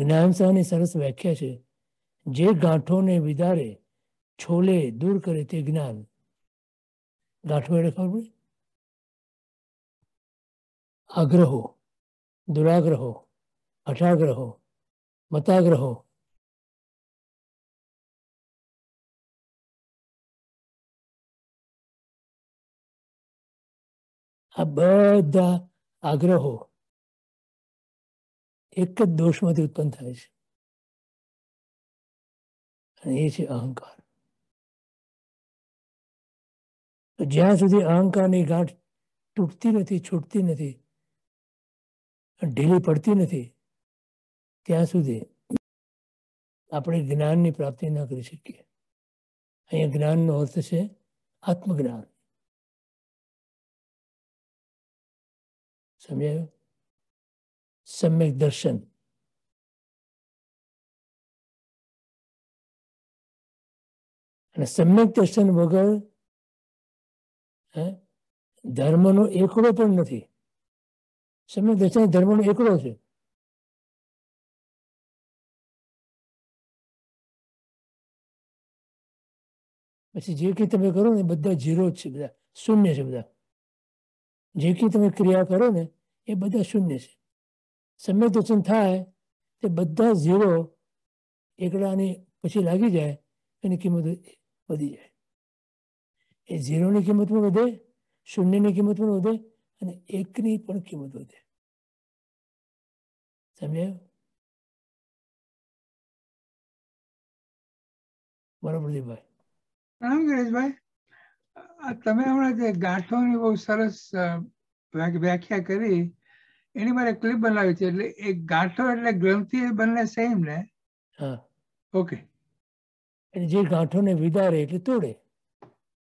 જ્ઞાનસાની સરસ વ્યાખ્યા છે જે ગાંઠોને વિદારે છોલે દૂર કરે તે જ્ઞાન ગાંઠો એટલે ખબર પડે આગ્રહો દુરાગ્રહો હઠાગ્રહો મતાગ્રહો આ બધા આગ્રહો એક જ દોષમાંથી ઉત્પન્ન થાય છે અને એ છે અહંકાર જ્યાં સુધી અહંકારની ગાંઠ તૂટતી નથી છૂટતી નથી ઢીલી પડતી નથી ત્યાં સુધી આપણે જ્ઞાનની પ્રાપ્તિ ના કરી શકીએ અહીંયા જ્ઞાનનો અર્થ છે આત્મજ્ઞાન સમજાયું સમ્યક દર્શન અને સમ્યક દર્શન વગર ધર્મનો એકડો પણ નથી સમ્યક દર્શન ધર્મનો એકડો છે પછી જે કંઈ તમે કરો ને બધા ઝીરો જ છે બધા શૂન્ય છે બધા જે કંઈ તમે ક્રિયા કરો ને એ બધા શૂન્ય છે સમર્થોચન થાય તે બધા ઝીરો એકડાની પછી લાગી જાય એની કિંમત વધી જાય એ ઝીરોની કિંમત પણ વધે શૂન્યની કિંમત પણ વધે અને એકની પણ કિંમત વધે સમજાયું બરાબર તમે હમણાં ગાંઠોની બહુ સરસ વ્યાખ્યા કરી એની મારે ક્લિપ બનાવી છે એટલે એ ગાંઠો એટલે ગ્રંથિ બંને સેમ ને હા ઓકે એટલે જે ગાંઠોને વિદારે એટલે તોડે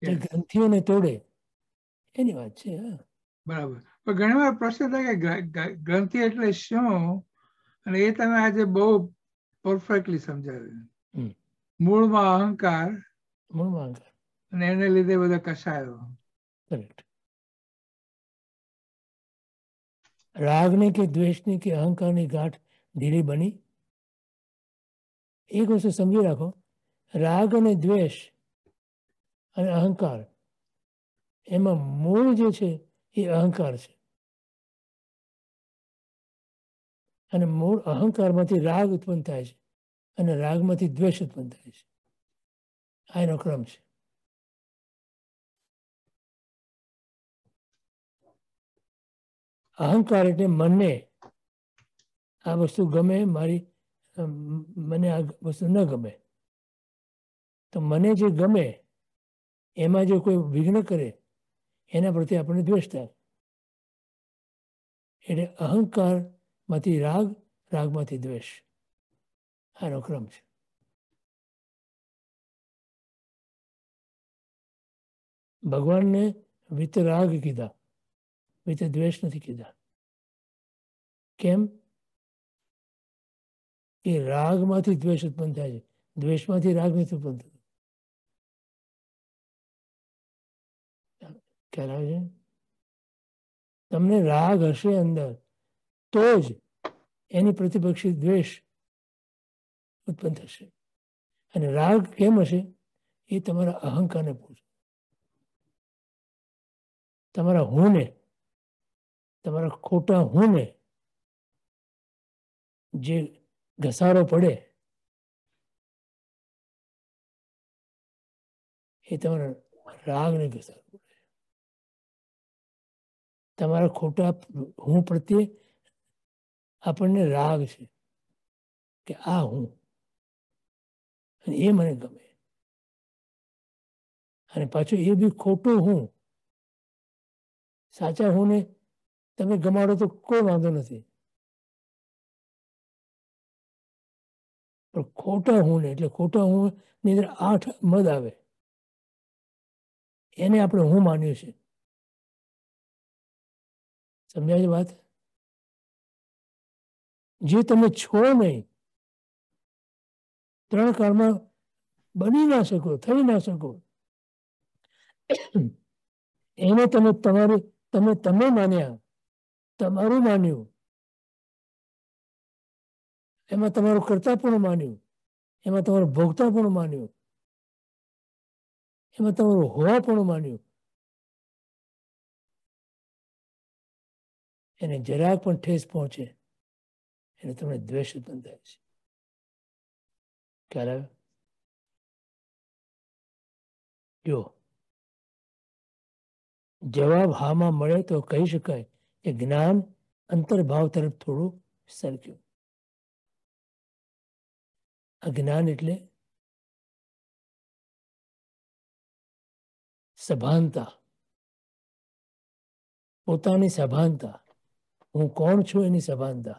જે ગ્રંથિઓને તોડે એની વાત છે હા બરાબર પણ ઘણી વાર પ્રશ્ન થાય કે ગ્રંથિ એટલે શું અને એ તમે આજે બહુ પરફેક્ટલી સમજાવ્યું મૂળમાં અહંકાર મૂળમાં અહંકાર અને એને લીધે બધા કસાયો કરેક્ટ રાગની કે દ્વેષની કે અહંકારની ગાંઠ ઢીલી બની એક વસ્તુ સમજી રાખો રાગ અને દ્વેષ અને અહંકાર એમાં મૂળ જે છે એ અહંકાર છે અને મૂળ અહંકારમાંથી રાગ ઉત્પન્ન થાય છે અને રાગમાંથી દ્વેષ ઉત્પન્ન થાય છે આ એનો ક્રમ છે અહંકાર એટલે મને આ વસ્તુ ગમે મારી મને આ વસ્તુ ન ગમે તો મને જે ગમે એમાં જો કોઈ વિઘ્ન કરે એના પ્રત્યે આપણને દ્વેષ થાય એટલે અહંકારમાંથી રાગ રાગમાંથી દ્વેષ આનો ક્રમ છે ભગવાનને વિતરાગ કીધા રીતે દ્વેષ નથી કીધા કેમ કે રાગમાંથી દ્વેષ ઉત્પન્ન થાય છે દ્વેષમાંથી રાગ નથી ઉત્પન્ન થતો ખ્યાલ આવે છે તમને રાગ હશે અંદર તો જ એની પ્રતિપક્ષી દ્વેષ ઉત્પન્ન થશે અને રાગ કેમ હશે એ તમારા અહંકારને પૂછશે તમારા હુંને તમારા ખોટા હુંને જે ઘસારો પડે એ તમારા રાગને ઘસારો પડે તમારા ખોટા હું પ્રત્યે આપણને રાગ છે કે આ હું અને એ મને ગમે અને પાછું એ બી ખોટું હું સાચા હું ને તમે ગમાડો તો કોઈ વાંધો નથી પણ ખોટા હું એટલે ખોટા હું ની અંદર આઠ મદ આવે એને આપણે હું માન્યું છે સમજાય છે વાત જે તમે છો નહીં ત્રણ કાળમાં બની ના શકો થઈ ના શકો એને તમે તમારી તમે તમે માન્યા તમારું માન્યું એમાં તમારું કરતા પણ માન્યું એમાં તમારું ભોગતા પણ માન્યું એમાં તમારું હોવા પણ માન્યું એને જરાક પણ ઠેસ પહોંચે એને તમને દ્વેષ ઉત્પન્ન થાય છે ખ્યાલ આવ્યો જો જવાબ હામાં મળે તો કહી શકાય अज्ञान अंतर भाव तरफ थोड़ा सरकयो अज्ञान એટલે सभान्ता પોતાની સભान्તા હું કોણ છું એની સભान्તા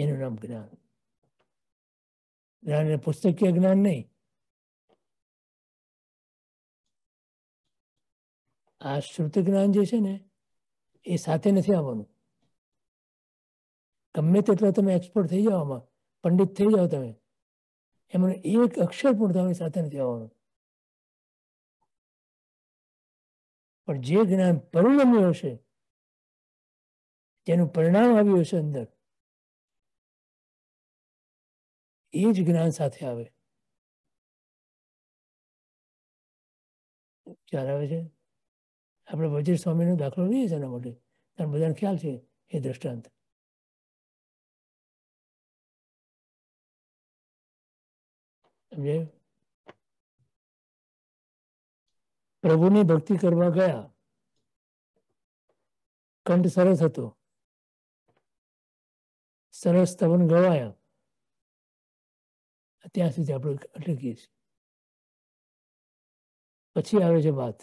એનું નામ અજ્ઞાન એટલે પુસ્તકીય જ્ઞાન નહીં આ શ્રુતિ જ્ઞાન જેસેને એ સાથે નથી આવવાનું ગમે તેટલા તમે એક્સપર્ટ થઈ જાઓ આમાં પંડિત થઈ જાઓ તમે એમાં એક અક્ષર પણ તમારી સાથે નથી આવવાનું પણ જે જ્ઞાન પરિણમ્યું હશે જેનું પરિણામ આવ્યું હશે અંદર એ જ જ્ઞાન સાથે આવે ખ્યાલ આવે છે આપણે વજ્ર સ્વામીનો દાખલો લઈએ છીએ એના માટે કારણ બધાને ખ્યાલ છે એ દ્રષ્ટાંત પ્રભુની ભક્તિ કરવા ગયા કંઠ સરસ હતો સરસ તવન ગવાયા ત્યાં સુધી આપણે અટકીએ છીએ પછી આવે છે વાત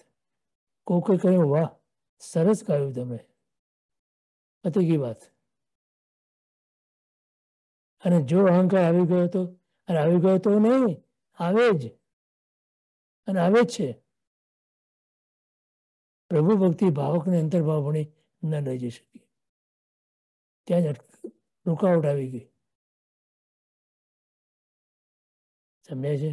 કોઈ કહ્યું વાહ સરસ ગાયું તમે પતી વાત અને જો અહંકાર આવી ગયો તો અને આવી ગયો તો નહીં આવે જ અને આવે જ છે પ્રભુ ભક્તિ ભાવકને અંતર્ભાવણી ન લઈ જઈ શકી ત્યાં જ રૂકાવટ આવી ગઈ સમજાય છે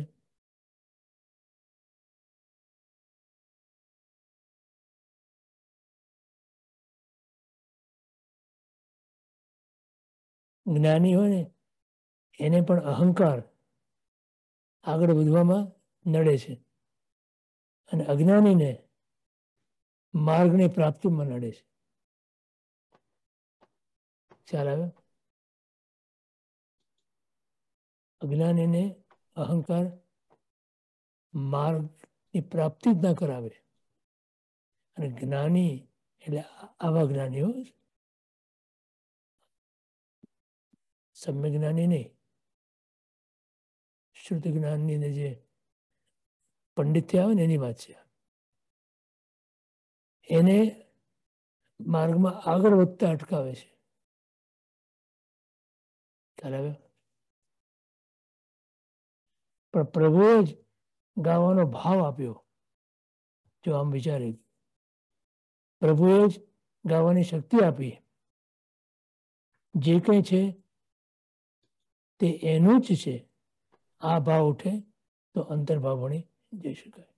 જ્ઞાની હોય ને એને પણ અહંકાર આગળ વધવામાં નડે છે અને અજ્ઞાનીને માર્ગની પ્રાપ્તિમાં નડે છે ચાલ આવે અજ્ઞાનીને અહંકાર માર્ગની પ્રાપ્તિ જ ના કરાવે અને જ્ઞાની એટલે આવા જ્ઞાની હોય સમ્યક જ્ઞાની નહીં શ્રુત જ્ઞાનની જે પંડિત્ય આવે ને એની વાત છે એને માર્ગમાં આગળ વધતા અટકાવે છે પણ પ્રભુએ જ ગાવાનો ભાવ આપ્યો જો આમ વિચારે પ્રભુએ જ ગાવાની શક્તિ આપી જે કંઈ છે તે એનું જ છે આ ભાવ ઉઠે તો અંતર્ભાવણી જઈ શકાય